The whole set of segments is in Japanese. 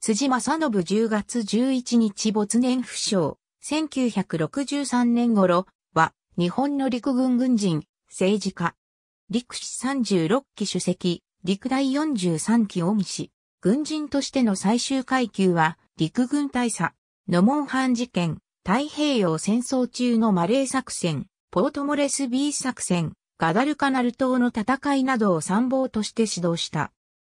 辻正信10月11日没年不詳、1963年頃は、日本の陸軍軍人、政治家。陸士36期主席、陸第43期大西。軍人としての最終階級は、陸軍大佐。ノモンハン事件、太平洋戦争中のマレー作戦、ポートモレスビー作戦、ガダルカナル島の戦いなどを参謀として指導した。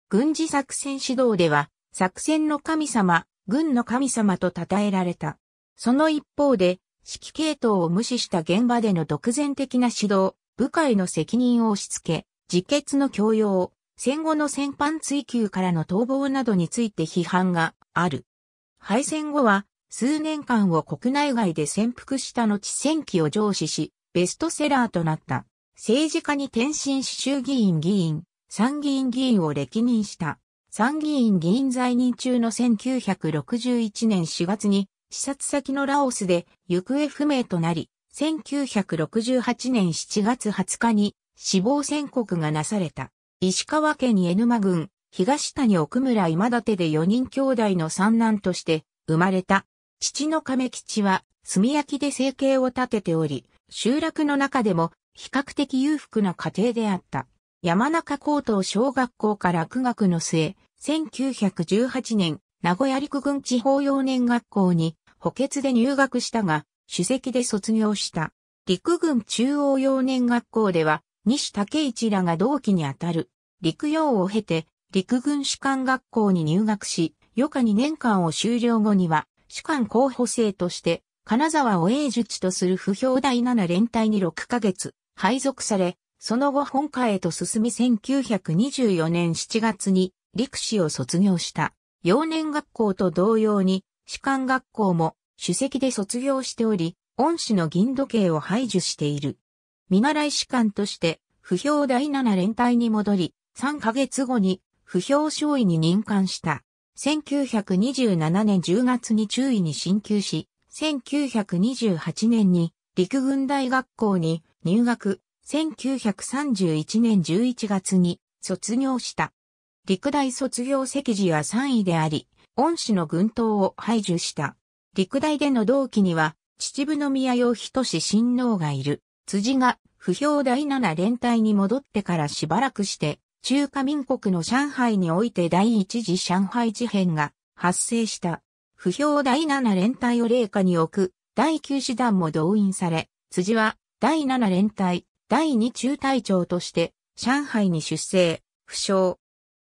軍事作戦指導では、作戦の神様、軍の神様と称えられた。その一方で、指揮系統を無視した現場での独善的な指導、部下への責任を押し付け、自決の強要、戦後の戦犯追及からの逃亡などについて批判がある。敗戦後は、数年間を国内外で潜伏した後戦記を上司し、ベストセラーとなった。政治家に転身し衆議院議員、参議院議員を歴任した。参議院議員在任中の1961年4月に、視察先のラオスで行方不明となり、1968年7月20日に死亡宣告がなされた。石川県江沼郡、東谷奥村今立で4人兄弟の三男として生まれた。父の亀吉は炭焼きで生計を立てており、集落の中でも比較的裕福な家庭であった。山中高等小学校から苦学の末、1918年、名古屋陸軍地方幼年学校に補欠で入学したが、主席で卒業した。陸軍中央幼年学校では、西武一らが同期にあたる。陸洋を経て、陸軍士官学校に入学し、余暇2年間を終了後には、士官候補生として、金沢を英術とする不評第7連隊に6ヶ月、配属され、その後本科へと進み1924年7月に陸士を卒業した。幼年学校と同様に、士官学校も主席で卒業しており、恩師の銀時計を排除している。見習い士官として、不評第七連隊に戻り、3ヶ月後に不評少尉に任官した。1927年10月に中尉に進級し、1928年に陸軍大学校に入学、1931年11月に卒業した。陸大卒業席次は3位であり、恩師の軍刀を排除した。陸大での同期には、秩父宮洋人志親王がいる。辻が、不評第7連隊に戻ってからしばらくして、中華民国の上海において第一次上海事変が発生した。不評第7連隊を霊下に置く第9師団も動員され、辻は第7連隊第二中隊長として上海に出征、負傷。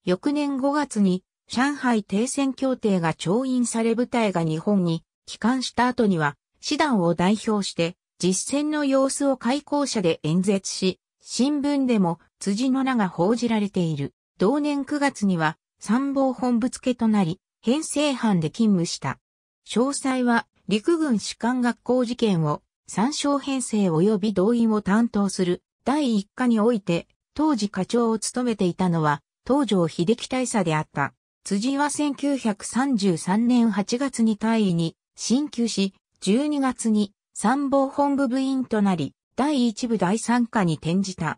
翌年5月に上海停戦協定が調印され部隊が日本に帰還した後には、師団を代表して実戦の様子を開校者で演説し、新聞でも辻の名が報じられている。同年9月には参謀本部付となり、編成班で勤務した。詳細は陸軍士官学校事件を参照編成及び動員を担当する第一課において、当時課長を務めていたのは、東条秀樹大佐であった。辻は1933年8月に大尉に進級し、12月に参謀本部部員となり、第1部第3課に転じた。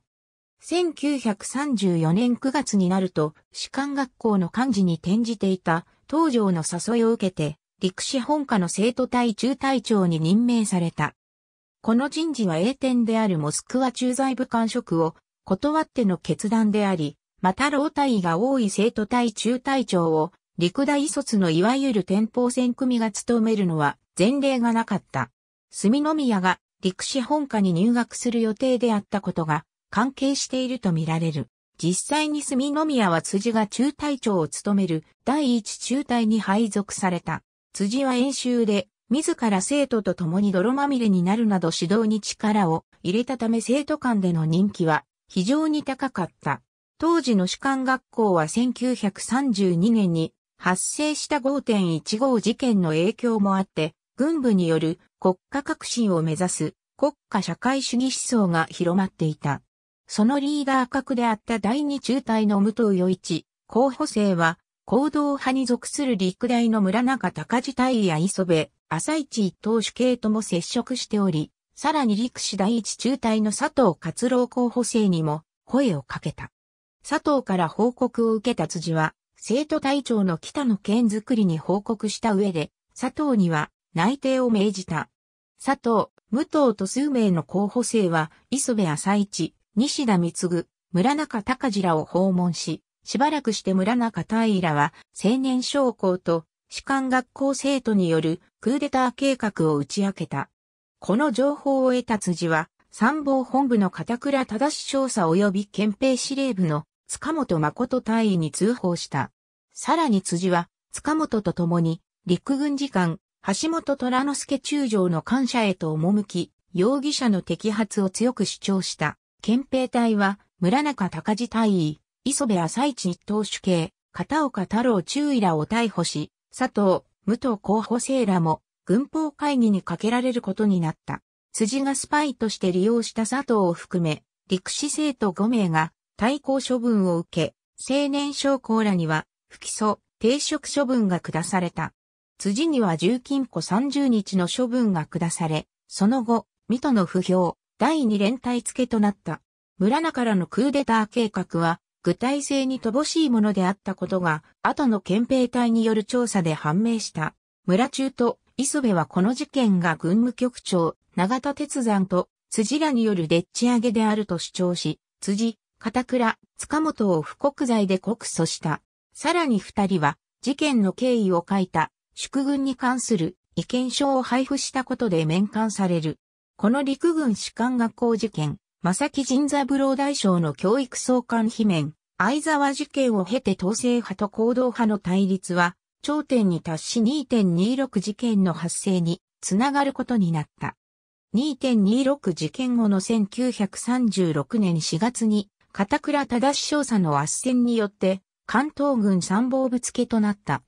1934年9月になると、士官学校の幹事に転じていた東条の誘いを受けて、陸士本科の生徒隊中隊長に任命された。この人事は栄転であるモスクワ駐在部官職を断っての決断であり、また老隊が多い生徒隊中隊長を陸大卒のいわゆる天保戦組が務めるのは前例がなかった。住宮が陸士本科に入学する予定であったことが関係しているとみられる。実際に住宮は辻が中隊長を務める第一中隊に配属された。辻は演習で自ら生徒と共に泥まみれになるなど指導に力を入れたため生徒間での人気は非常に高かった。当時の主観学校は1932年に発生した5.15事件の影響もあって、軍部による国家革新を目指す国家社会主義思想が広まっていた。そのリーダー格であった第二中隊の武藤与一、候補生は、行動派に属する陸大の村中高地隊や磯部、朝市一等主系とも接触しており、さらに陸士第一中隊の佐藤勝郎候補生にも声をかけた。佐藤から報告を受けた辻は、生徒隊長の北野健作りに報告した上で、佐藤には内定を命じた。佐藤、武藤と数名の候補生は、磯部朝市、西田貢、村中隆次らを訪問し、しばらくして村中大らは青年将校と士官学校生徒によるクーデター計画を打ち明けた。この情報を得た辻は、参謀本部の片倉正少佐及び憲兵司令部の塚本誠隊員に通報した。さらに辻は、塚本と共に、陸軍次官、橋本虎之助中将の感謝へと赴き、容疑者の摘発を強く主張した。憲兵隊は、村中高次大員、磯部朝一一等主刑、片岡太郎中尉らを逮捕し、佐藤、武藤候補生らも軍法会議にかけられることになった。辻がスパイとして利用した佐藤を含め、陸士生徒5名が対抗処分を受け、青年将校らには不起訴、停職処分が下された。辻には重金庫30日の処分が下され、その後、水戸の不評、第二連隊付けとなった。村中らのクーデター計画は、具体性に乏しいものであったことが、後の憲兵隊による調査で判明した。村中と磯部はこの事件が軍務局長、永田鉄山と辻らによるでっち上げであると主張し、辻、片倉、塚本を不国罪で告訴した。さらに二人は、事件の経緯を書いた、祝軍に関する意見書を配布したことで面関される。この陸軍士官学校事件、正木神三郎大将の教育総監罷免、相沢事件を経て統制派と行動派の対立は、頂点に達し2.26事件の発生につながることになった。2.26事件後の1936年4月に、片倉忠少佐の圧戦によって、関東軍参謀部付となった。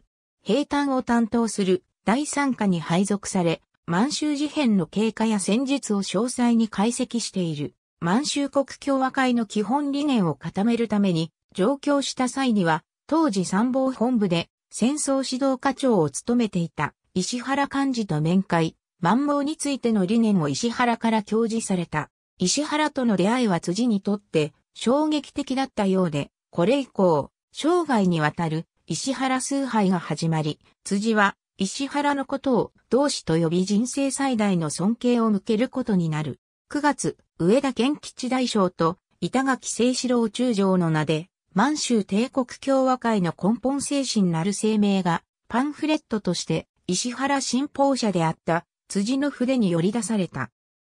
兵隊を担当する第三課に配属され、満州事変の経過や戦術を詳細に解析している。満州国共和会の基本理念を固めるために上京した際には、当時参謀本部で戦争指導課長を務めていた石原幹事と面会、満蒙についての理念を石原から教示された。石原との出会いは辻にとって衝撃的だったようで、これ以降、生涯にわたる石原崇拝が始まり、辻は石原のことを同志と呼び人生最大の尊敬を向けることになる。9月、上田県吉大将と板垣清志郎中将の名で、満州帝国共和会の根本精神なる声明が、パンフレットとして、石原信奉者であった辻の筆により出された。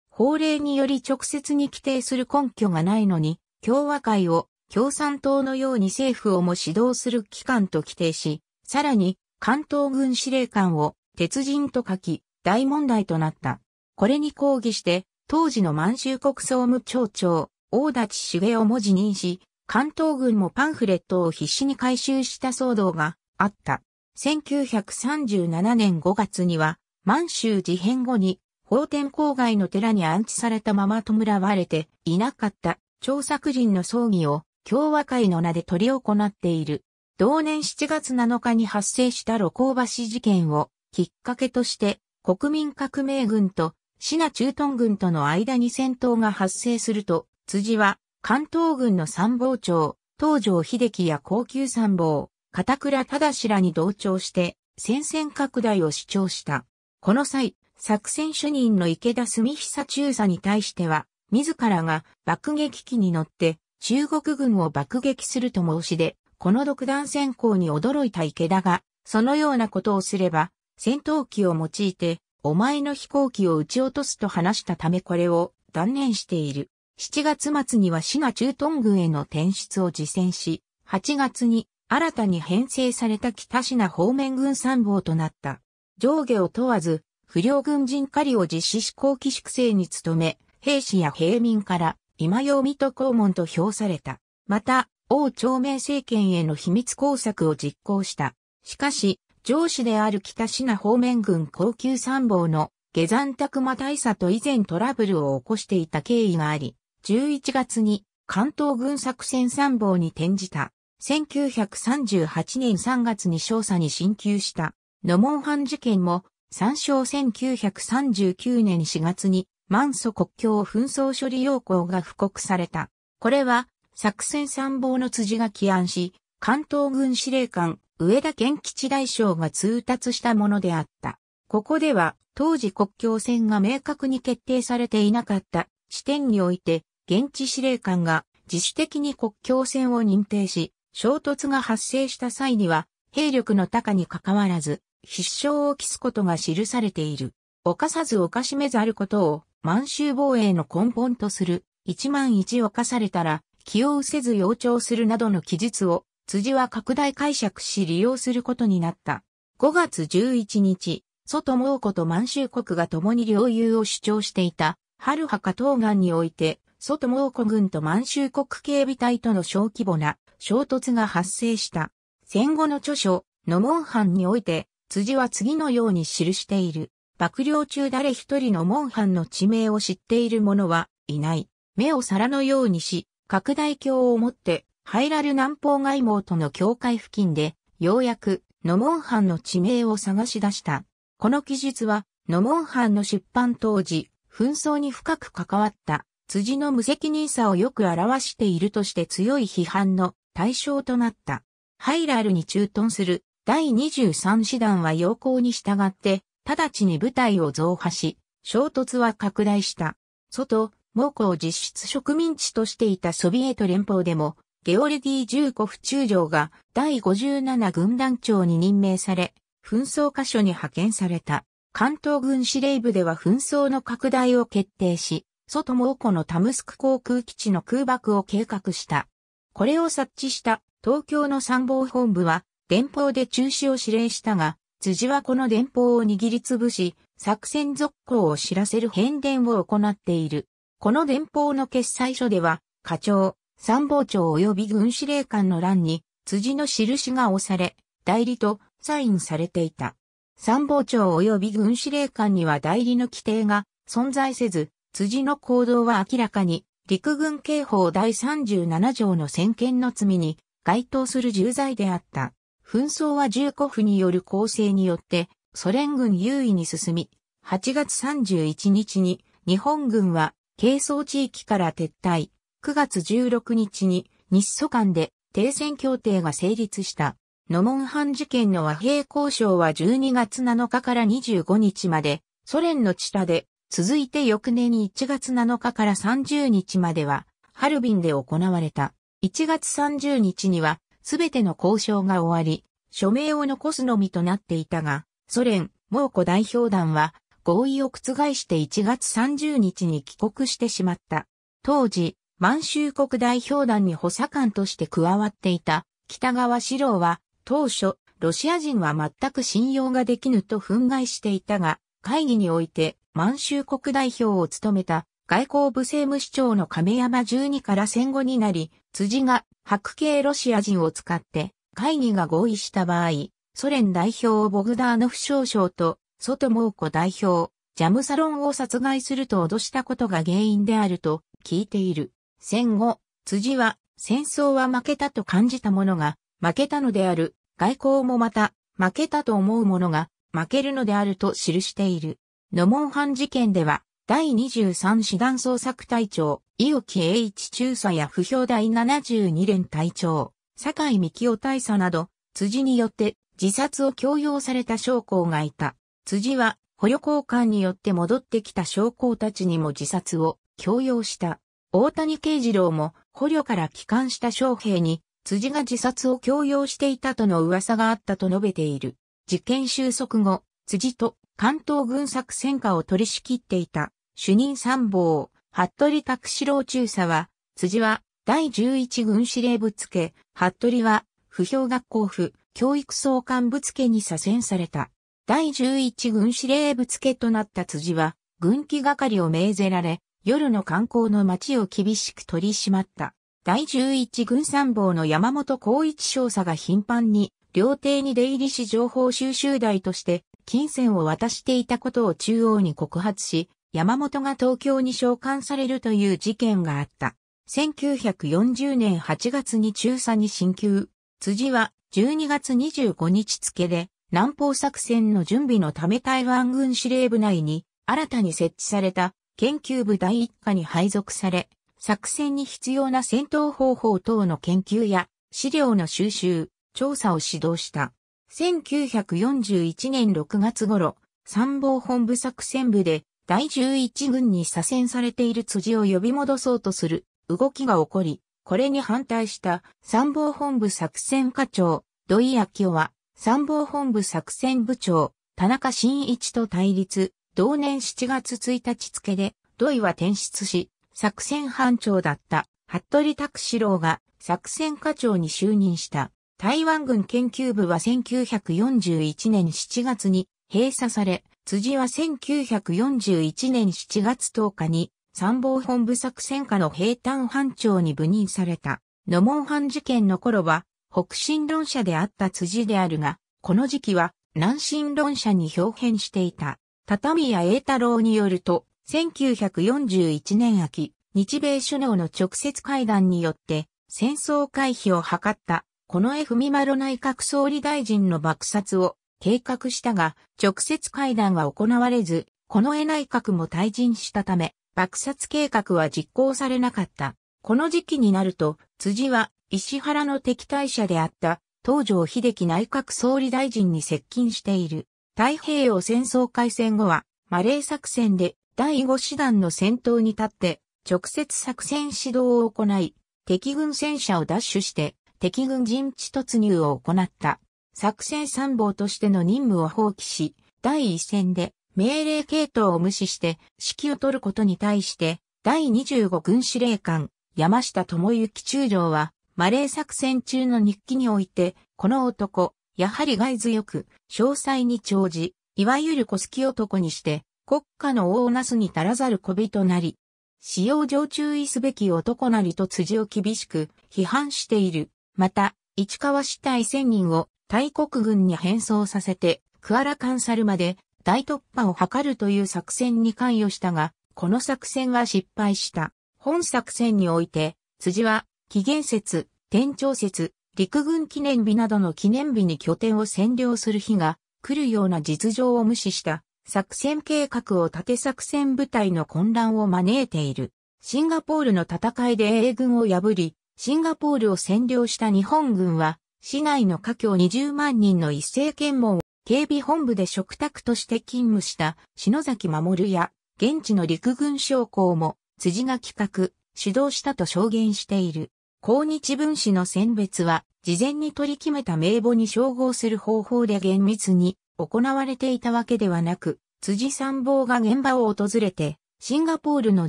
法令により直接に規定する根拠がないのに、共和会を共産党のように政府をも指導する機関と規定し、さらに関東軍司令官を鉄人と書き、大問題となった。これに抗議して、当時の満州国総務庁長、大立茂雄も辞任し、関東軍もパンフレットを必死に回収した騒動があった。1937年5月には、満州事変後に、法天郊外の寺に安置されたまま弔われていなかった張作人の葬儀を共和会の名で取り行っている。同年7月7日に発生した露光橋事件をきっかけとして国民革命軍とシナ駐屯軍との間に戦闘が発生すると、辻は関東軍の参謀長、東条秀樹や高級参謀、片倉忠らに同調して戦線拡大を主張した。この際、作戦主任の池田澄久中佐に対しては、自らが爆撃機に乗って中国軍を爆撃すると申し出、この独断先行に驚いた池田が、そのようなことをすれば、戦闘機を用いてお前の飛行機を撃ち落とすと話したためこれを断念している。7月末には市が駐屯軍への転出を実践し、8月に新たに編成された北品方面軍参謀となった。上下を問わず、不良軍人狩りを実施し後期粛清に努め、兵士や平民から今読水戸公文と評された。また、王朝明政権への秘密工作を実行した。しかし、上司である北品方面軍高級参謀の下山宅馬大佐と以前トラブルを起こしていた経緯があり、11月に関東軍作戦参謀に転じた。1938年3月に少佐に進級した野門藩事件も参照1939年4月に満祖国境紛争処理要項が布告された。これは作戦参謀の辻が起案し、関東軍司令官上田県吉大将が通達したものであった。ここでは、当時国境線が明確に決定されていなかった視点において、現地司令官が自主的に国境線を認定し、衝突が発生した際には、兵力の高に関わらず、必勝を期すことが記されている。犯さず犯しめざることを、満州防衛の根本とする、一万一犯されたら、気を失せず要聴するなどの記述を辻は拡大解釈し利用することになった。5月11日、外蒙古と満州国が共に領有を主張していた、春墓東岸において、外蒙古軍と満州国警備隊との小規模な衝突が発生した。戦後の著書、のモンハンにおいて、辻は次のように記している。幕僚中誰一人のモンハンの地名を知っている者はいない。目を皿のようにし、拡大鏡を持ってハイラル南方外網との境界付近で、ようやく、ノモンハンの地名を探し出した。この記述は、ノモンハンの出版当時、紛争に深く関わった、辻の無責任さをよく表しているとして強い批判の対象となった。ハイラルに駐屯する第23師団は要項に従って、直ちに部隊を増派し、衝突は拡大した。外、蒙古を実質植民地としていたソビエト連邦でも、ゲオルギー・ジューコフ中将が第57軍団長に任命され、紛争箇所に派遣された。関東軍司令部では紛争の拡大を決定し、外蒙古のタムスク航空基地の空爆を計画した。これを察知した東京の参謀本部は、電報で中止を指令したが、辻はこの電報を握りつぶし、作戦続行を知らせる変電を行っている。この電報の決裁書では、課長、参謀長及び軍司令官の欄に辻の印が押され、代理とサインされていた。参謀長及び軍司令官には代理の規定が存在せず、辻の行動は明らかに陸軍刑法第37条の先見の罪に該当する重罪であった。紛争は重古府による構成によってソ連軍優位に進み、8月31日に日本軍は軽装地域から撤退、9月16日に日ソ間で停戦協定が成立した。ノモンハン事件の和平交渉は12月7日から25日まで、ソ連の地下で、続いて翌年に1月7日から30日までは、ハルビンで行われた。1月30日には、すべての交渉が終わり、署名を残すのみとなっていたが、ソ連、蒙古代表団は、合意を覆して1月30日に帰国してしまった。当時、満州国代表団に補佐官として加わっていた北川史郎は当初ロシア人は全く信用ができぬと憤慨していたが会議において満州国代表を務めた外交部政務市長の亀山十二から戦後になり辻が白系ロシア人を使って会議が合意した場合ソ連代表をボグダーノフ少将と外蒙古代表ジャムサロンを殺害すると脅したことが原因であると聞いている。戦後、辻は戦争は負けたと感じた者が負けたのである。外交もまた負けたと思う者が負けるのであると記している。野門藩事件では第23師団捜索隊長、伊予木栄一中佐や不評第72連隊長、坂井幹夫大佐など、辻によって自殺を強要された将校がいた。辻は捕虜交換によって戻ってきた将校たちにも自殺を強要した。大谷慶次郎も捕虜から帰還した将兵に辻が自殺を強要していたとの噂があったと述べている。事件収束後、辻と関東軍作戦下を取り仕切っていた主任参謀、服部拓志郎中佐は、辻は第11軍司令部付け、服部は不評学校府教育総監部付けに左遷された。第11軍司令部付けとなった辻は、軍機係を命ぜられ、夜の観光の街を厳しく取り締まった。第11軍参謀の山本光一少佐が頻繁に、料亭に出入りし情報収集台として、金銭を渡していたことを中央に告発し、山本が東京に召喚されるという事件があった。1940年8月に中佐に進級。辻は12月25日付で南方作戦の準備のため台湾軍司令部内に新たに設置された研究部第一課に配属され、作戦に必要な戦闘方法等の研究や資料の収集、調査を指導した。1941年6月頃、参謀本部作戦部で第11軍に左遷されている辻を呼び戻そうとする動きが起こり、これに反対した参謀本部作戦課長、土井明夫は参謀本部作戦部長、田中真一と対立、同年7月1日付で、土井は転出し、作戦班長だった、服部拓志郎が作戦課長に就任した。台湾軍研究部は1941年7月に閉鎖され、辻は1941年7月10日に参謀本部作戦課の兵坦班長に部任された。野門藩事件の頃は北進論者であった辻であるが、この時期は南進論者に表現していた。畳谷栄太郎によると、1941年秋、日米首脳の直接会談によって、戦争回避を図った、この絵文丸内閣総理大臣の爆殺を計画したが、直接会談は行われず、この絵内閣も退陣したため、爆殺計画は実行されなかった。この時期になると、辻は石原の敵対者であった、東条秀樹内閣総理大臣に接近している。太平洋戦争開戦後は、マレー作戦で第5師団の先頭に立って、直接作戦指導を行い、敵軍戦車を奪取して、敵軍陣地突入を行った。作戦参謀としての任務を放棄し、第1戦で命令系統を無視して指揮を取ることに対して、第25軍司令官、山下智之中将は、マレー作戦中の日記において、この男、やはり害強く、詳細に長じ、いわゆる小好き男にして、国家の大をなすに足らざる小人なり、使用上注意すべき男なりと辻を厳しく批判している。また、市川市隊仙人を大国軍に変装させて、クアラカンサルまで大突破を図るという作戦に関与したが、この作戦は失敗した。本作戦において、辻は、紀元説、天長説、陸軍記念日などの記念日に拠点を占領する日が来るような実情を無視した作戦計画を立て作戦部隊の混乱を招いている。シンガポールの戦いで英軍を破り、シンガポールを占領した日本軍は、市内の家境20万人の一斉検問を警備本部で食卓として勤務した篠崎守や現地の陸軍将校も辻が企画、主導したと証言している。抗日分子の選別は、事前に取り決めた名簿に照合する方法で厳密に行われていたわけではなく、辻参謀が現場を訪れて、シンガポールの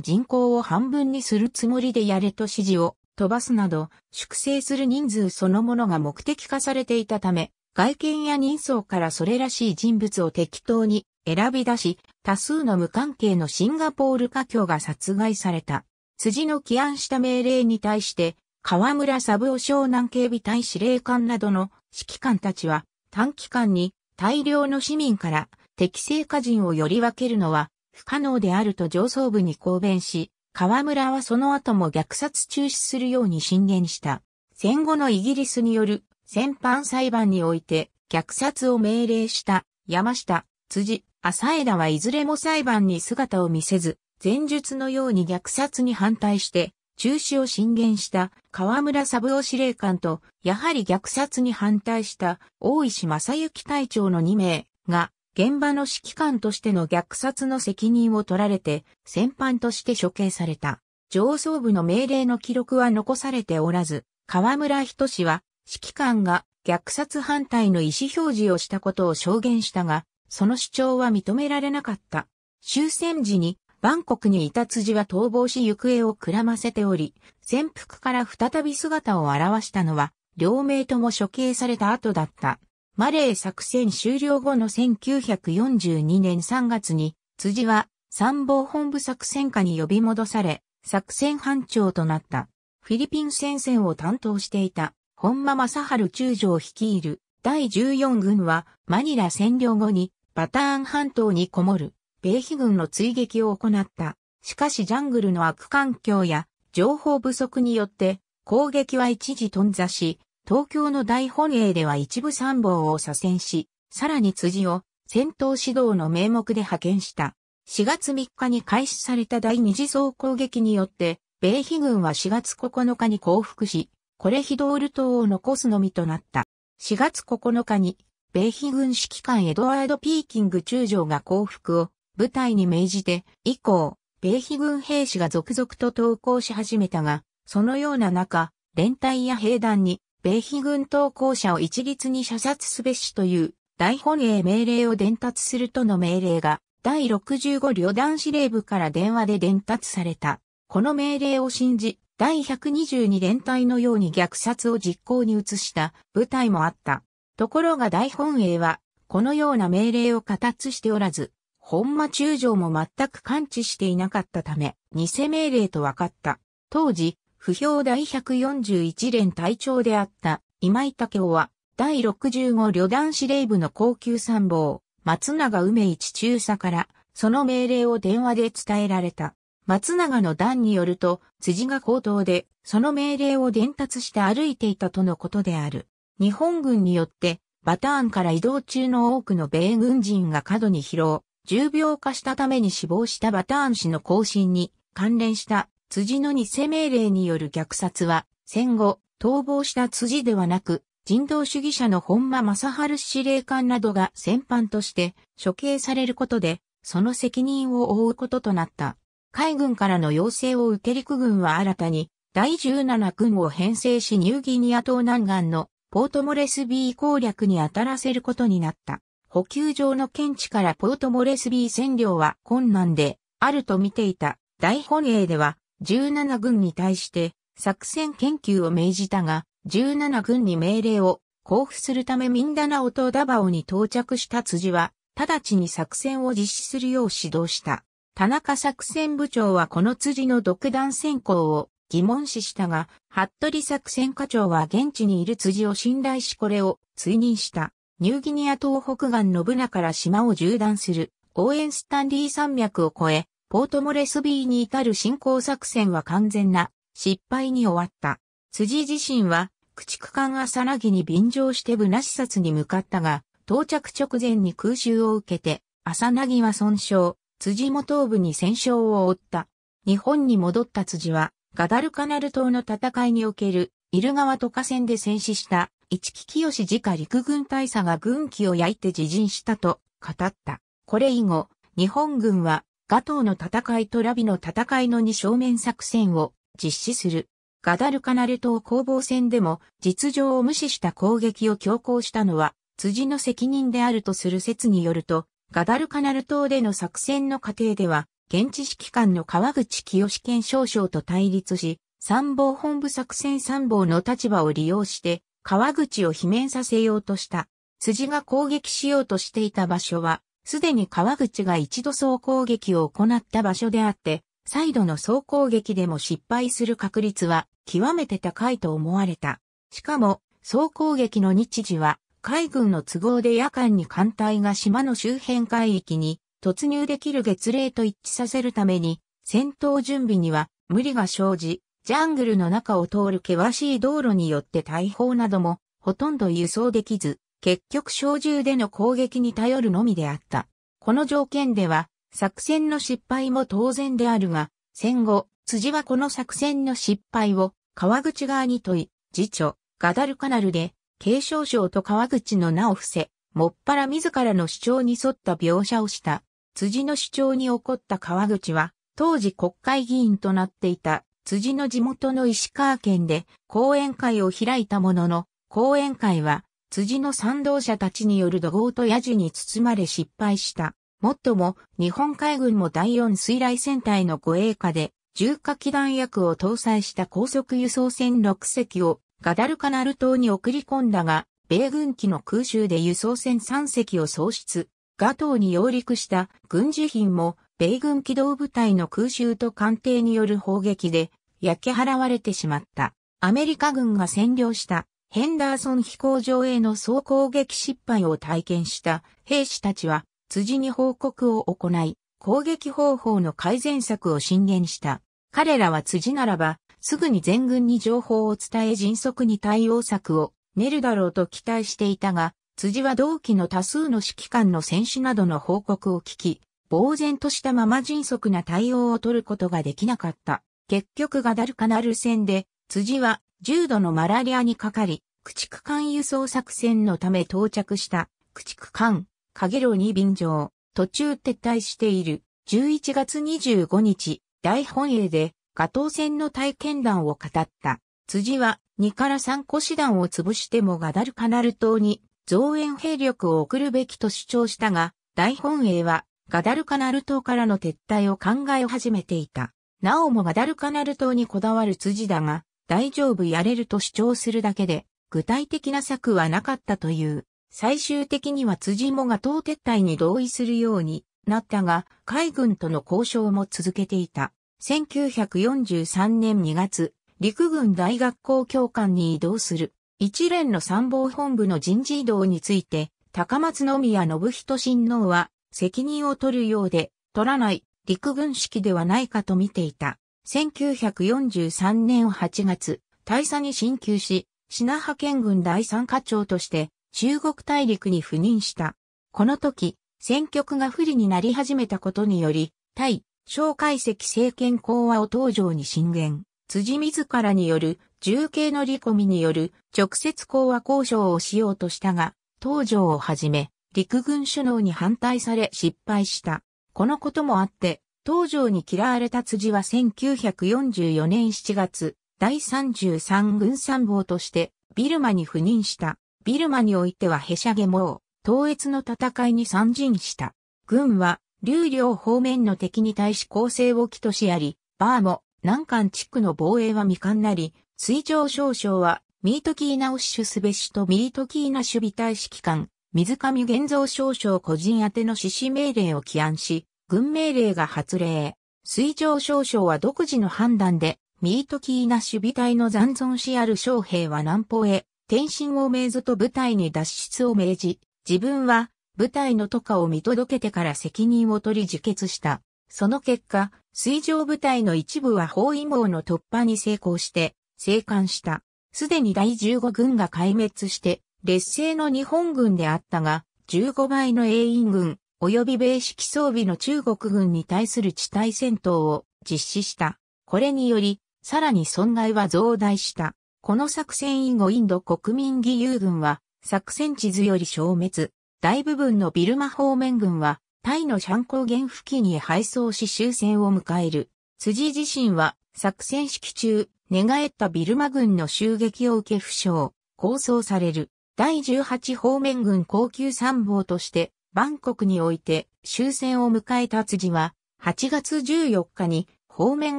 人口を半分にするつもりでやれと指示を飛ばすなど、粛清する人数そのものが目的化されていたため、外見や人相からそれらしい人物を適当に選び出し、多数の無関係のシンガポール華僑が殺害された。辻の起案した命令に対して、河村三夫湘南警備隊司令官などの指揮官たちは短期間に大量の市民から適正家人をより分けるのは不可能であると上層部に公弁し、河村はその後も虐殺中止するように進言した。戦後のイギリスによる戦犯裁判において虐殺を命令した山下、辻、浅枝はいずれも裁判に姿を見せず、前述のように虐殺に反対して中止を進言した河村三郎司令官と、やはり虐殺に反対した大石正幸隊長の2名が、現場の指揮官としての虐殺の責任を取られて、戦犯として処刑された。上層部の命令の記録は残されておらず、河村人氏は、指揮官が虐殺反対の意思表示をしたことを証言したが、その主張は認められなかった。終戦時にバンコクにいた辻は逃亡し行方をくらませており、潜伏から再び姿を現したのは、両名とも処刑された後だった。マレー作戦終了後の1942年3月に、辻は参謀本部作戦下に呼び戻され、作戦班長となった。フィリピン戦線を担当していた、本間正春中将率いる第14軍はマニラ占領後にパターン半島にこもる米比軍の追撃を行った。しかしジャングルの悪環境や情報不足によって攻撃は一時頓挫し、東京の大本営では一部参謀を左遷し、さらに辻を戦闘指導の名目で派遣した。4月3日に開始された第二次総攻撃によって、米比軍は4月9日に降伏し、コレヒドール島を残すのみとなった。4月9日に、米比軍指揮官エドワード・ピーキング中将が降伏を部隊に命じて、以降、米非軍兵士が続々と投降し始めたが、そのような中、連隊や兵団に、米非軍投降者を一律に射殺すべしという、大本営命令を伝達するとの命令が、第65旅団司令部から電話で伝達された。この命令を信じ、第122連隊のように虐殺を実行に移した部隊もあった。ところが大本営は、このような命令を形しておらず、本間中将も全く感知していなかったため、偽命令と分かった。当時、不評第141連隊長であった今井武夫は、第65旅団司令部の高級参謀、松永梅一中佐から、その命令を電話で伝えられた。松永の段によると、辻が口頭で、その命令を伝達して歩いていたとのことである。日本軍によって、バターンから移動中の多くの米軍人が過度に疲労、重病化したために死亡したバターン氏の更新に関連した辻の偽命令による虐殺は戦後逃亡した辻ではなく人道主義者の本間正春司令官などが戦犯として処刑されることでその責任を負うこととなった。海軍からの要請を受け陸軍は新たに第17軍を編成しニューギニア島南岸のポートモレスビー攻略に当たらせることになった。補給場の見地からポートモレスビー占領は困難であると見ていた大本営では17軍に対して作戦研究を命じたが17軍に命令を交付するためミンダナオとダバオに到着した辻は直ちに作戦を実施するよう指導した。田中作戦部長はこの辻の独断選考を疑問視したが、服部作戦課長は現地にいる辻を信頼しこれを追認した。ニューギニア東北岸のブナから島を縦断する、オーエンスタンリー山脈を越え、ポートモレスビーに至る進行作戦は完全な失敗に終わった。辻自身は、駆逐艦アサギに便乗してブナ視察に向かったが、到着直前に空襲を受けて、アサナギは損傷、辻も頭部に戦傷を負った。日本に戻った辻は、ガダルカナル島の戦いにおける、イルガワと河戦で戦死した市木清次家陸軍大佐が軍旗を焼いて自陣したと語った。これ以後、日本軍は、ガトーの戦いとラビの戦いの二正面作戦を実施する。ガダルカナル島攻防戦でも実情を無視した攻撃を強行したのは辻の責任であるとする説によると、ガダルカナル島での作戦の過程では、現地指揮官の川口清志県少将と対立し、参謀本部作戦参謀の立場を利用して、川口を罷免させようとした。辻が攻撃しようとしていた場所は、すでに川口が一度総攻撃を行った場所であって、再度の総攻撃でも失敗する確率は極めて高いと思われた。しかも、総攻撃の日時は、海軍の都合で夜間に艦隊が島の周辺海域に突入できる月齢と一致させるために、戦闘準備には無理が生じ、ジャングルの中を通る険しい道路によって大砲などもほとんど輸送できず、結局小銃での攻撃に頼るのみであった。この条件では作戦の失敗も当然であるが、戦後、辻はこの作戦の失敗を川口側に問い、次長、ガダルカナルで、継承省と川口の名を伏せ、もっぱら自らの主張に沿った描写をした。辻の主張に起こった川口は、当時国会議員となっていた辻の地元の石川県で講演会を開いたものの、講演会は辻の賛同者たちによる怒号と野獣に包まれ失敗した。もっとも、日本海軍も第四水雷戦隊の護衛下で、重火器弾薬を搭載した高速輸送船6隻をガダルカナル島に送り込んだが、米軍機の空襲で輸送船3隻を喪失、ガ島に揚陸した軍事品も米軍機動部隊の空襲と艦艇による砲撃で焼け払われてしまった。アメリカ軍が占領したヘンダーソン飛行場への総攻撃失敗を体験した兵士たちは辻に報告を行い、攻撃方法の改善策を進言した。彼らは辻ならば、すぐに全軍に情報を伝え迅速に対応策を練るだろうと期待していたが、辻は同期の多数の指揮官の戦死などの報告を聞き、呆然としたまま迅速な対応を取ることができなかった。結局ガダルカナル戦で、辻は重度のマラリアにかかり、駆逐艦輸送作戦のため到着した駆逐艦、カゲロに便乗、途中撤退している11月25日、大本営で、ガトー戦の体験談を語った。辻は2から3個師団を潰してもガダルカナル島に増援兵力を送るべきと主張したが、大本営はガダルカナル島からの撤退を考え始めていた。なおもガダルカナル島にこだわる辻だが、大丈夫やれると主張するだけで、具体的な策はなかったという。最終的には辻もが島撤退に同意するようになったが、海軍との交渉も続けていた。1943年2月、陸軍大学校教官に移動する。一連の参謀本部の人事異動について、高松宮信人親王は責任を取るようで、取らない陸軍式ではないかと見ていた。1943年8月、大佐に進級し、品派遣軍第三課長として中国大陸に赴任した。この時、戦局が不利になり始めたことにより、対、蒋介石政権講和を東条に進言。辻自らによる重慶乗り込みによる直接講和交渉をしようとしたが、東条をはじめ、陸軍首脳に反対され失敗した。このこともあって、東条に嫌われた辻は1944年7月、第33軍参謀としてビルマに赴任した。ビルマにおいてはヘシャゲモー、東越の戦いに参陣した。軍は、流量方面の敵に対し攻勢を起としあり、バーも南関地区の防衛は未完なり、水上少将はミートキーナウッシュスベシとミートキーナ守備大指揮官、水上玄造少将個人宛ての指示命令を起案し、軍命令が発令。水上少将は独自の判断で、ミートキーな守備隊の残存しある将兵は南方へ、転身を命ずと部隊に脱出を命じ、自分は部隊の渡過を見届けてから責任を取り自決した。その結果、水上部隊の一部は包囲網の突破に成功して、生還した。すでに第15軍が壊滅して、劣勢の日本軍であったが、15倍の英印軍、及び米式装備の中国軍に対する地対戦闘を実施した。これにより、さらに損害は増大した。この作戦以後インド国民義勇軍は作戦地図より消滅。大部分のビルマ方面軍はタイのシャン高原付近に敗走し終戦を迎える。辻自身は作戦式中、寝返ったビルマ軍の襲撃を受け負傷、構想される。第18方面軍高級参謀として、バンコクにおいて終戦を迎えた辻は、8月14日に方面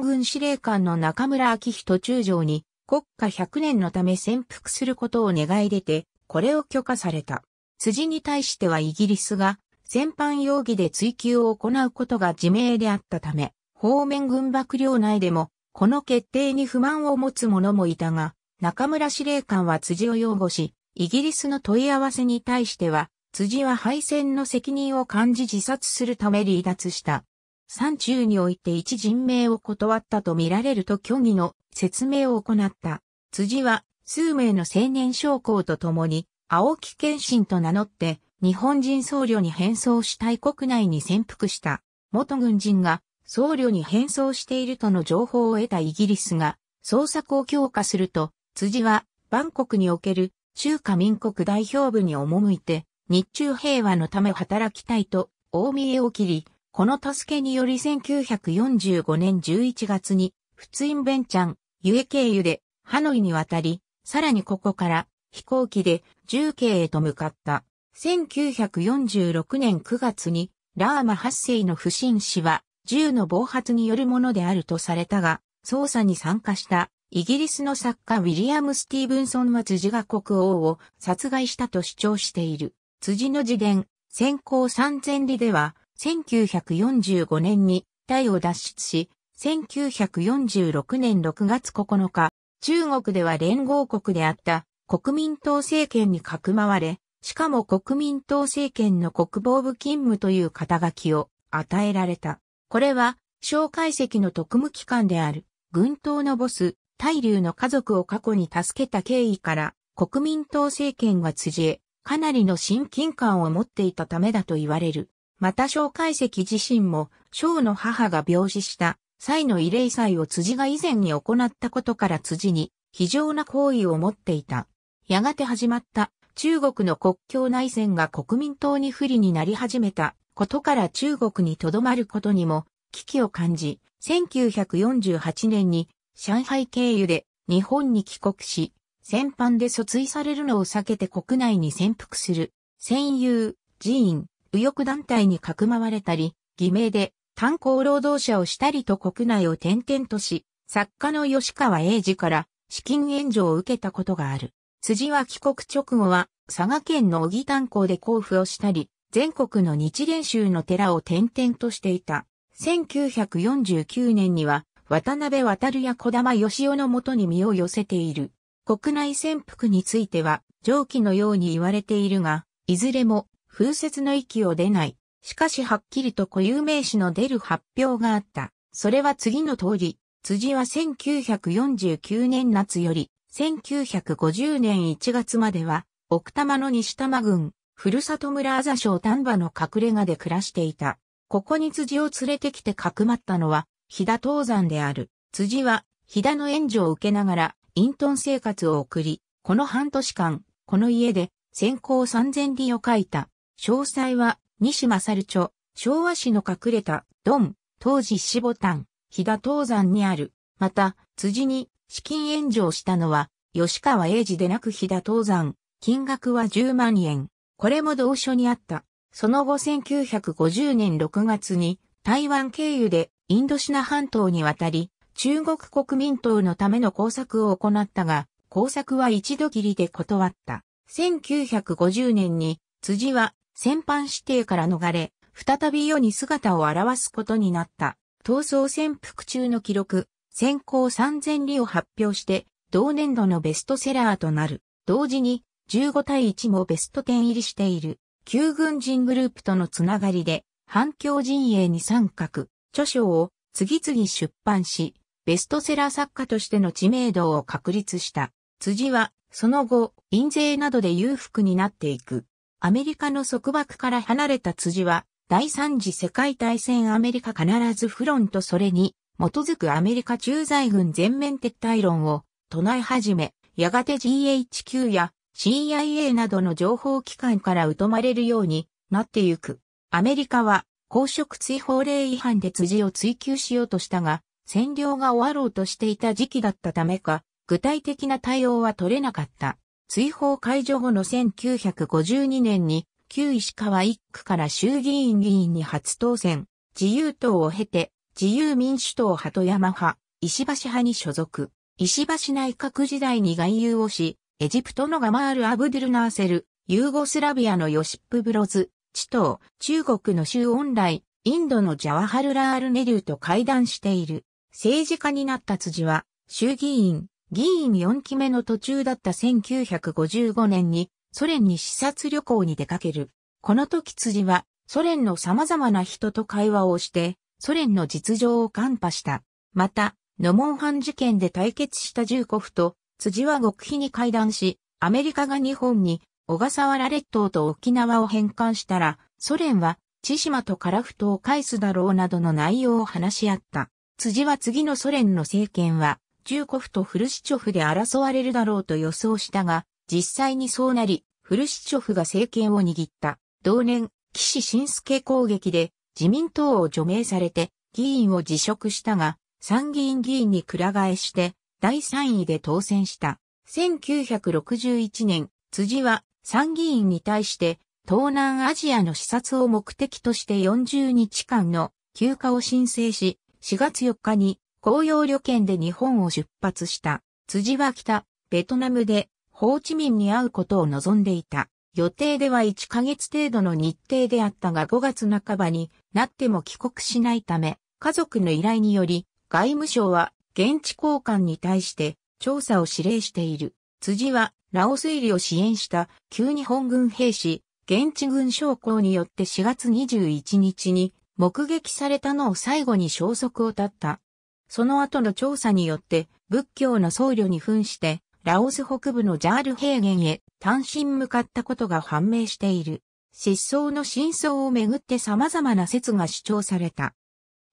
軍司令官の中村昭人中将に国家100年のため潜伏することを願い出て、これを許可された。辻に対してはイギリスが戦般容疑で追及を行うことが自明であったため、方面軍幕僚内でも、この決定に不満を持つ者もいたが、中村司令官は辻を擁護し、イギリスの問い合わせに対しては、辻は敗戦の責任を感じ自殺するため離脱した。山中において一人名を断ったと見られると虚偽の説明を行った。辻は数名の青年将校と共に青木謙信と名乗って日本人僧侶に変装したい国内に潜伏した。元軍人が僧侶に変装しているとの情報を得たイギリスが捜索を強化すると辻はバンコクにおける中華民国代表部に赴いて、日中平和のため働きたいと、大見えを切り、この助けにより1945年11月に、仏院ベンチャン、ゆえ経由で、ハノイに渡り、さらにここから飛行機で重慶へと向かった。1946年9月にラーマ8世の不審死は銃の暴発によるものであるとされたが、捜査に参加したイギリスの作家ウィリアム・スティーブンソンは辻が国王を殺害したと主張している。辻の自伝、先行三千里では、1945年に大を脱出し、1946年6月9日、中国では連合国であった国民党政権にかくまわれ、しかも国民党政権の国防部勤務という肩書きを与えられた。これは、蒋介石の特務機関である、軍党のボス、大流の家族を過去に助けた経緯から、国民党政権が辻へ、かなりの親近感を持っていたためだと言われる。また蒋介石自身も、蒋の母が病死した際の慰霊祭を辻が以前に行ったことから辻に非常な好意を持っていた。やがて始まった中国の国境内戦が国民党に不利になり始めたことから中国に留まることにも危機を感じ、1948年に上海経由で日本に帰国し、戦犯で訴追されるのを避けて国内に潜伏する、戦友、寺院、右翼団体にかくまわれたり、偽名で炭鉱労働者をしたりと国内を転々とし、作家の吉川英治から資金援助を受けたことがある。辻は帰国直後は佐賀県の小木炭鉱で交付をしたり、全国の日蓮宗の寺を転々としていた。1949年には渡辺渡や小玉義夫のもとに身を寄せている。国内潜伏については、上記のように言われているが、いずれも、風雪の息を出ない。しかしはっきりと固有名詞の出る発表があった。それは次の通り、辻は1949年夏より、1950年1月までは、奥多摩の西多摩郡、ふるさと村あざ省丹波の隠れ家で暮らしていた。ここに辻を連れてきてかくまったのは、飛騨東山である。辻は、飛騨の援助を受けながら、隠遁生活を送り、この半年間、この家で、先行三千里を書いた。詳細は、西勝著、昭和史の隠れた、ドン、当時死ボタン、飛騨登山にある。また、辻に、資金援助をしたのは、吉川英治でなく飛騨東山、金額は10万円。これも同書にあった。その後1950年6月に、台湾経由でインドシナ半島に渡り、中国国民党のための工作を行ったが、工作は一度きりで断った。1950年に辻は戦犯指定から逃れ、再び世に姿を現すことになった。闘争潜伏中の記録、先行3000里を発表して、同年度のベストセラーとなる。同時に、15対1もベスト10入りしている。旧軍人グループとのつながりで、反共陣営に参画。著書を次々出版し、ベストセラー作家としての知名度を確立した。辻は、その後、印税などで裕福になっていく。アメリカの束縛から離れた辻は、第三次世界大戦アメリカ必ずフロントそれに、基づくアメリカ駐在軍全面撤退論を唱え始め、やがて GHQ や CIA などの情報機関から疎まれるようになってゆく。アメリカは公職追放令違反で辻を追及しようとしたが、占領が終わろうとしていた時期だったためか、具体的な対応は取れなかった。追放解除後の1952年に、旧石川一区から衆議院議員に初当選、自由党を経て、自由民主党派と山派、石橋派に所属。石橋内閣時代に外遊をし、エジプトのガマール・アブドゥル・ナーセル、ユーゴスラビアのヨシップ・ブロズ、地頭、中国の周恩来、インドのジャワハルラール・ネリューと会談している。政治家になった辻は、衆議院、議員4期目の途中だった1955年に、ソ連に視察旅行に出かける。この時辻は、ソ連の様々な人と会話をして、ソ連の実情を看破した。また、ノモンハン事件で対決したジューコフと、辻は極秘に会談し、アメリカが日本に小笠原列島と沖縄を返還したら、ソ連は千島と樺太を返すだろうなどの内容を話し合った。辻は次のソ連の政権は、ジューコフとフルシチョフで争われるだろうと予想したが、実際にそうなり、フルシチョフが政権を握った。同年、岸信介攻撃で自民党を除名されて議員を辞職したが、参議院議員にくら替えして第3位で当選した。1961年、辻は参議院に対して東南アジアの視察を目的として40日間の休暇を申請し、4月4日に公用旅券で日本を出発した。辻は北、ベトナムでホーチミンに会うことを望んでいた。予定では1ヶ月程度の日程であったが5月半ばになっても帰国しないため、家族の依頼により、外務省は現地交換に対して調査を指令している。辻はラオス入りを支援した旧日本軍兵士、現地軍将校によって4月21日に目撃されたのを最後に消息を絶った。その後の調査によって仏教の僧侶に扮してラオス北部のジャール平原へ単身向かったことが判明している。失踪の真相をめぐって様々な説が主張された。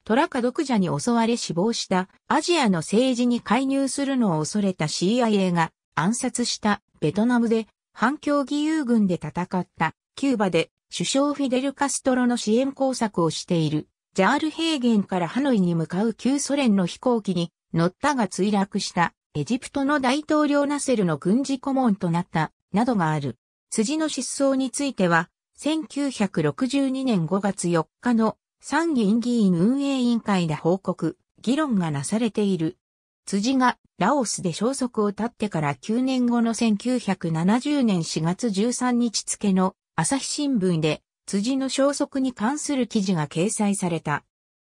トラカ独者に襲われ死亡したアジアの政治に介入するのを恐れた CIA が暗殺したベトナムで反共義勇軍で戦ったキューバで首相フィデル・カストロの支援工作をしているジャール平原からハノイに向かう旧ソ連の飛行機に乗ったが墜落したエジプトの大統領ナセルの軍事顧問となったなどがある。辻の失踪については1962年5月4日の参議院議員運営委員会で報告、議論がなされている。辻がラオスで消息を絶ってから9年後の1970年4月13日付の朝日新聞で辻の消息に関する記事が掲載された。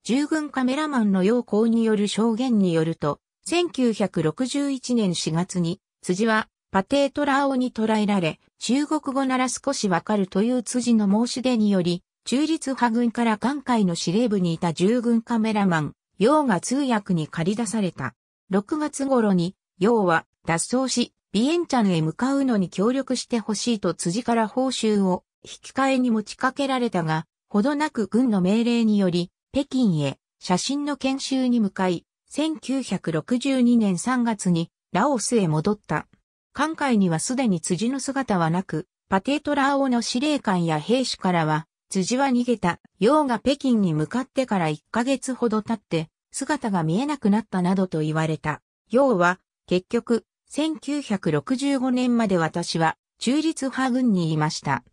従軍カメラマンの陽光による証言によると、1961年4月に辻はパテートラオに捕らえられ、中国語なら少しわかるという辻の申し出により、中立派軍から艦海の司令部にいた従軍カメラマン、陽が通訳に借り出された。6月頃に、要は脱走し、ビエンチャンへ向かうのに協力してほしいと辻から報酬を引き換えに持ちかけられたが、ほどなく軍の命令により、北京へ写真の研修に向かい、1962年3月にラオスへ戻った。艦海にはすでに辻の姿はなく、パテートラー王の司令官や兵士からは、辻は逃げた。要が北京に向かってから1ヶ月ほど経って、姿が見えなくなったなどと言われた。要は、結局、1965年まで私は中立派軍にいました。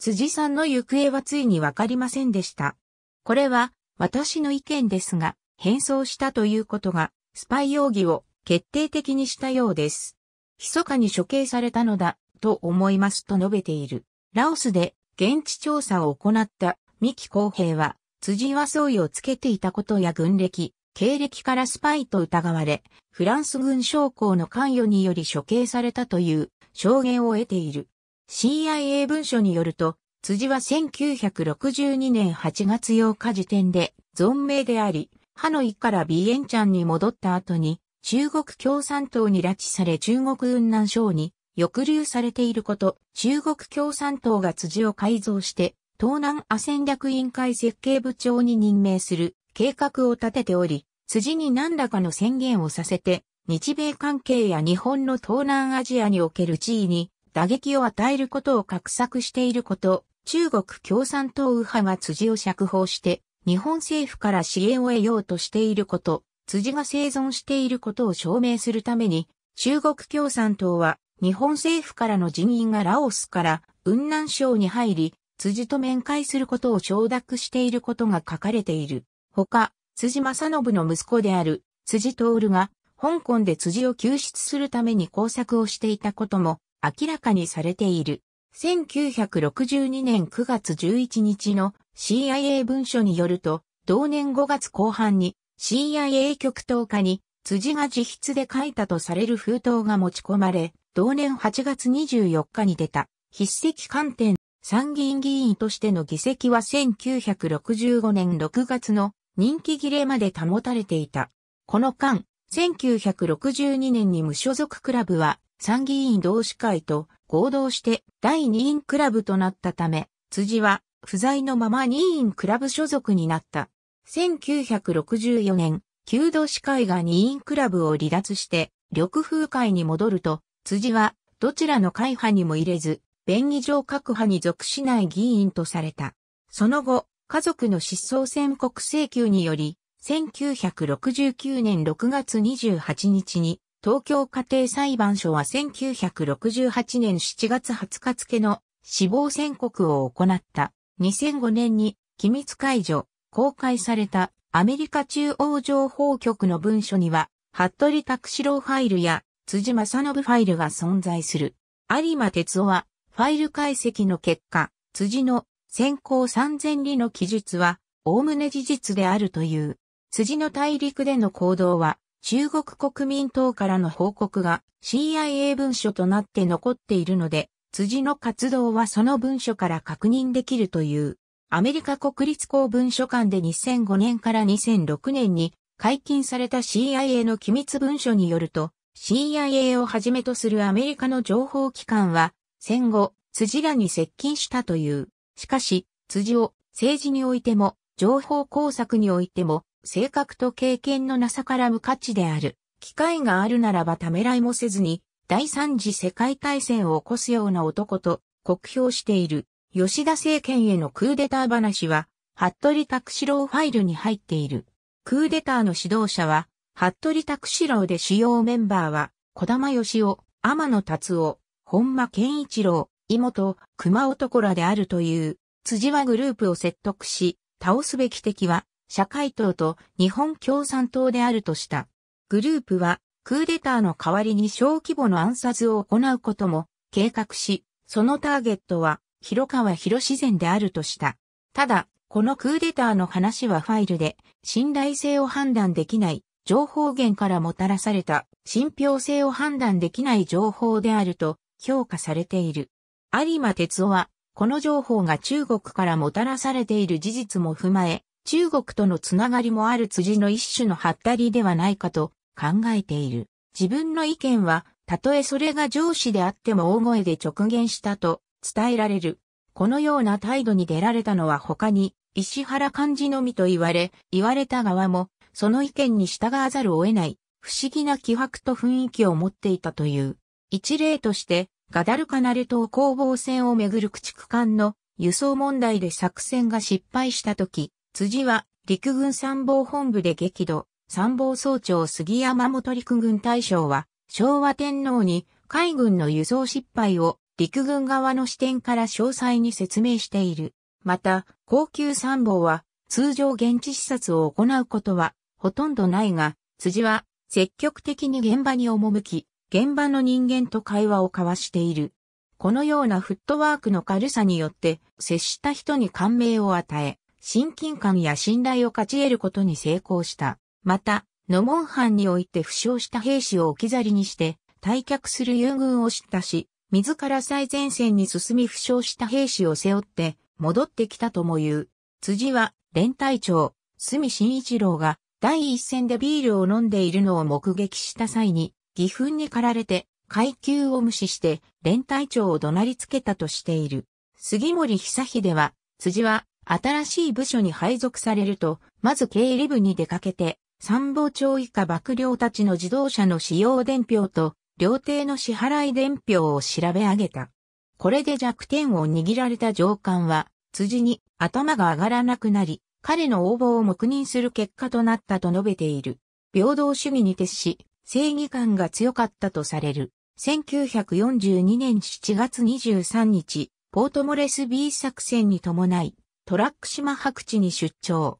辻さんの行方はついにわかりませんでした。これは私の意見ですが、変装したということがスパイ容疑を決定的にしたようです。密かに処刑されたのだと思いますと述べている。ラオスで現地調査を行った三木公平は、辻は相違をつけていたことや軍歴、経歴からスパイと疑われ、フランス軍将校の関与により処刑されたという証言を得ている。CIA 文書によると、辻は1962年8月8日時点で存命であり、ハノイからビエンチャンに戻った後に、中国共産党に拉致され中国雲南省に抑留されていること、中国共産党が辻を改造して、東南ア戦略委員会設計部長に任命する計画を立てており、辻に何らかの宣言をさせて、日米関係や日本の東南アジアにおける地位に打撃を与えることを画策していること、中国共産党右派が辻を釈放して、日本政府から支援を得ようとしていること、辻が生存していることを証明するために、中国共産党は日本政府からの人員がラオスから雲南省に入り、辻と面会することを承諾していることが書かれている。他、辻正信の息子である辻徹が、香港で辻を救出するために工作をしていたことも明らかにされている。1962年9月11日の CIA 文書によると、同年5月後半に CIA 局10日に辻が自筆で書いたとされる封筒が持ち込まれ、同年8月24日に出た筆跡観点参議院議員としての議席は1965年6月の人気切れまで保たれていた。この間、1962年に無所属クラブは参議院同志会と合同して第2院クラブとなったため、辻は不在のまま2院クラブ所属になった。1964年、旧同志会が2院クラブを離脱して緑風会に戻ると、辻はどちらの会派にも入れず、便宜上各派に属しない議員とされた。その後、家族の失踪宣告請求により、1969年6月28日に、東京家庭裁判所は1968年7月20日付の死亡宣告を行った。2005年に機密解除、公開されたアメリカ中央情報局の文書には、服部拓志郎ファイルや辻正信ファイルが存在する。有馬哲夫は、ファイル解析の結果、辻の先行三千里の記述は、おおむね事実であるという。辻の大陸での行動は、中国国民党からの報告が CIA 文書となって残っているので、辻の活動はその文書から確認できるという。アメリカ国立公文書館で2005年から2006年に解禁された CIA の機密文書によると、CIA をはじめとするアメリカの情報機関は、戦後、辻らに接近したという。しかし、辻を政治においても、情報工作においても、性格と経験のなさから無価値である。機会があるならばためらいもせずに、第三次世界大戦を起こすような男と、酷評している。吉田政権へのクーデター話は、服部拓志郎ファイルに入っている。クーデターの指導者は、服部拓志郎で主要メンバーは、小玉義夫、天野達夫、本間健一郎、妹、熊男らであるという、辻はグループを説得し、倒すべき敵は、社会党と日本共産党であるとした。グループは、クーデターの代わりに小規模の暗殺を行うことも計画し、そのターゲットは、広川広自然であるとした。ただ、このクーデターの話はファイルで、信頼性を判断できない、情報源からもたらされた、信憑性を判断できない情報であると評価されている。有馬哲夫は、この情報が中国からもたらされている事実も踏まえ、中国とのつながりもある辻の一種のハッタリではないかと考えている。自分の意見は、たとえそれが上司であっても大声で直言したと伝えられる。このような態度に出られたのは他に、石原漢字のみと言われ、言われた側も、その意見に従わざるを得ない、不思議な気迫と雰囲気を持っていたという。一例として、ガダルカナル島攻防戦をめぐる駆逐艦の輸送問題で作戦が失敗した時、辻は陸軍参謀本部で激怒、参謀総長杉山本陸軍大将は昭和天皇に海軍の輸送失敗を陸軍側の視点から詳細に説明している。また、高級参謀は通常現地視察を行うことはほとんどないが、辻は積極的に現場に赴き、現場の人間と会話を交わしている。このようなフットワークの軽さによって接した人に感銘を与え、親近感や信頼を勝ち得ることに成功した。また、ノモン藩において負傷した兵士を置き去りにして、退却する友軍を知ったし、自ら最前線に進み負傷した兵士を背負って戻ってきたとも言う。辻は、連隊長、住慎一郎が第一線でビールを飲んでいるのを目撃した際に、義憤に駆られて、階級を無視して、連隊長を怒鳴りつけたとしている。杉森久秀は、辻は、新しい部署に配属されると、まず経理部に出かけて、参謀長以下幕僚たちの自動車の使用伝票と、料亭の支払い伝票を調べ上げた。これで弱点を握られた上官は、辻に頭が上がらなくなり、彼の横暴を黙認する結果となったと述べている。平等主義に徹し、正義感が強かったとされる。1942年7月23日、ポートモレス B 作戦に伴い、トラック島白地に出張。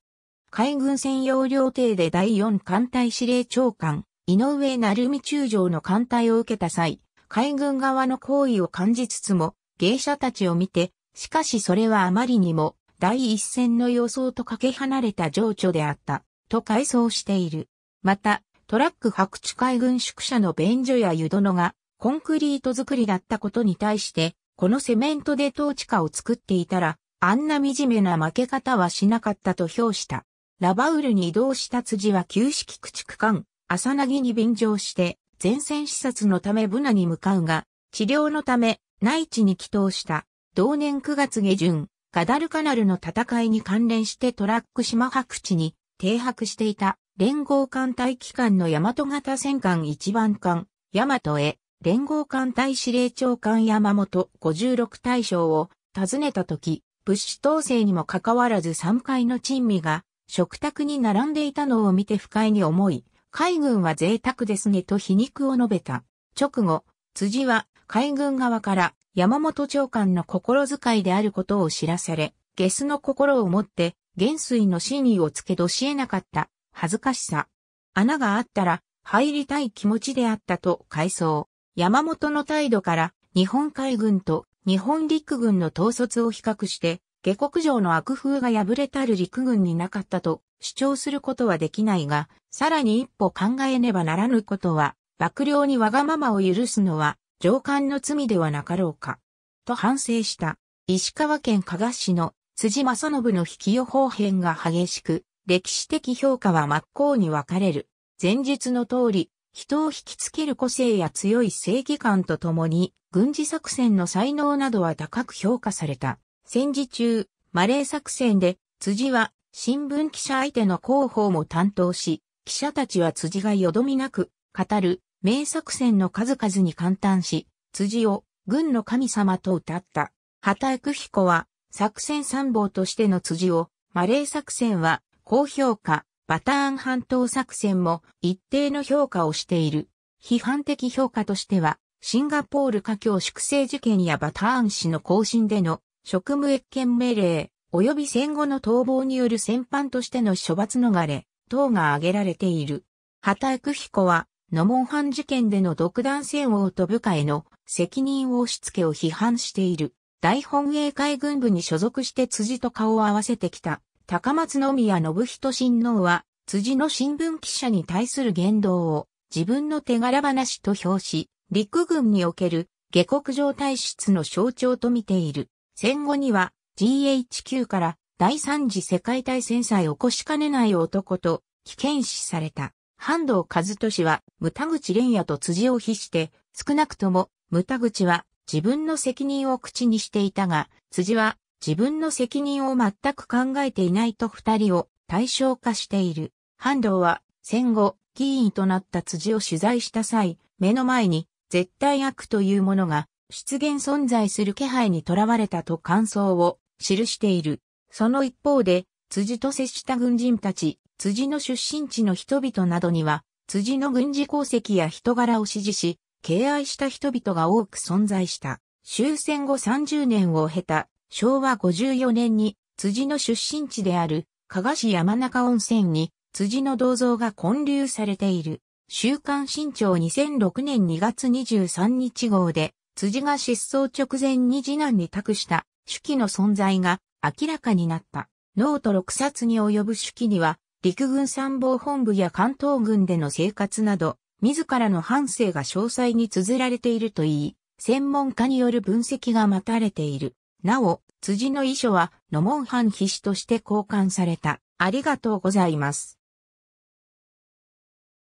海軍専用料亭で第4艦隊司令長官、井上成美中将の艦隊を受けた際、海軍側の行為を感じつつも、芸者たちを見て、しかしそれはあまりにも、第一線の予想とかけ離れた情緒であった、と回想している。また、トラック白地海軍宿舎の便所や湯殿がコンクリート作りだったことに対して、このセメントで統治下を作っていたら、あんな惨めな負け方はしなかったと評した。ラバウルに移動した辻は旧式駆逐艦、朝なに便乗して、前線視察のためブナに向かうが、治療のため、内地に帰投した。同年9月下旬、ガダルカナルの戦いに関連してトラック島白地に停泊していた連合艦隊機関の大和型戦艦1番艦、大和へ、連合艦隊司令長官山本56大将を訪ねた時、物資統制にもかかわらず3階の珍味が食卓に並んでいたのを見て不快に思い、海軍は贅沢ですねと皮肉を述べた。直後、辻は海軍側から山本長官の心遣いであることを知らされ、ゲスの心をもって、元帥の真意をつけどしえなかった恥ずかしさ。穴があったら入りたい気持ちであったと回想。山本の態度から日本海軍と日本陸軍の統率を比較して、下克上の悪風が破れたる陸軍になかったと主張することはできないが、さらに一歩考えねばならぬことは、幕僚にわがままを許すのは上官の罪ではなかろうか。と反省した。石川県加賀市の辻正信の引き予報編が激しく、歴史的評価は真っ向に分かれる。前述の通り、人を引きつける個性や強い正義感とともに、軍事作戦の才能などは高く評価された。戦時中、マレー作戦で、辻は新聞記者相手の広報も担当し、記者たちは辻がよどみなく語る名作戦の数々に感嘆し、辻を軍の神様と歌った。畑久彦は作戦参謀としての辻を、マレー作戦は高評価、バターン半島作戦も一定の評価をしている。批判的評価としては、シンガポール華僑粛清事件やバターン氏の更新での職務越権命令、及び戦後の逃亡による戦犯としての処罰逃れ、等が挙げられている。畑久彦は、ノモンハン事件での独断戦王と部下への責任を押し付けを批判している。大本営海軍部に所属して辻と顔を合わせてきた。高松宮信人親王は、辻の新聞記者に対する言動を自分の手柄話と表し、陸軍における下国上体質の象徴と見ている。戦後には GHQ から第三次世界大戦さえ起こしかねない男と危険視された。半藤和俊は、牟田口蓮也と辻を比して、少なくとも、牟田口は自分の責任を口にしていたが、辻は自分の責任を全く考えていないと二人を対象化している。半藤は戦後議員となった辻を取材した際、目の前に絶対悪というものが出現存在する気配にとらわれたと感想を記している。その一方で、辻と接した軍人たち、辻の出身地の人々などには、辻の軍事功績や人柄を支持し、敬愛した人々が多く存在した。終戦後30年を経た昭和54年に辻の出身地である加賀市山中温泉に辻の銅像が建立されている。週刊新潮2006年2月23日号で辻が失踪直前に次男に託した手記の存在が明らかになった。ノート6冊に及ぶ手記には陸軍参謀本部や関東軍での生活など自らの反省が詳細に綴られているといい、専門家による分析が待たれている。なお、辻の遺書は、野門藩筆師として交換された。ありがとうございます。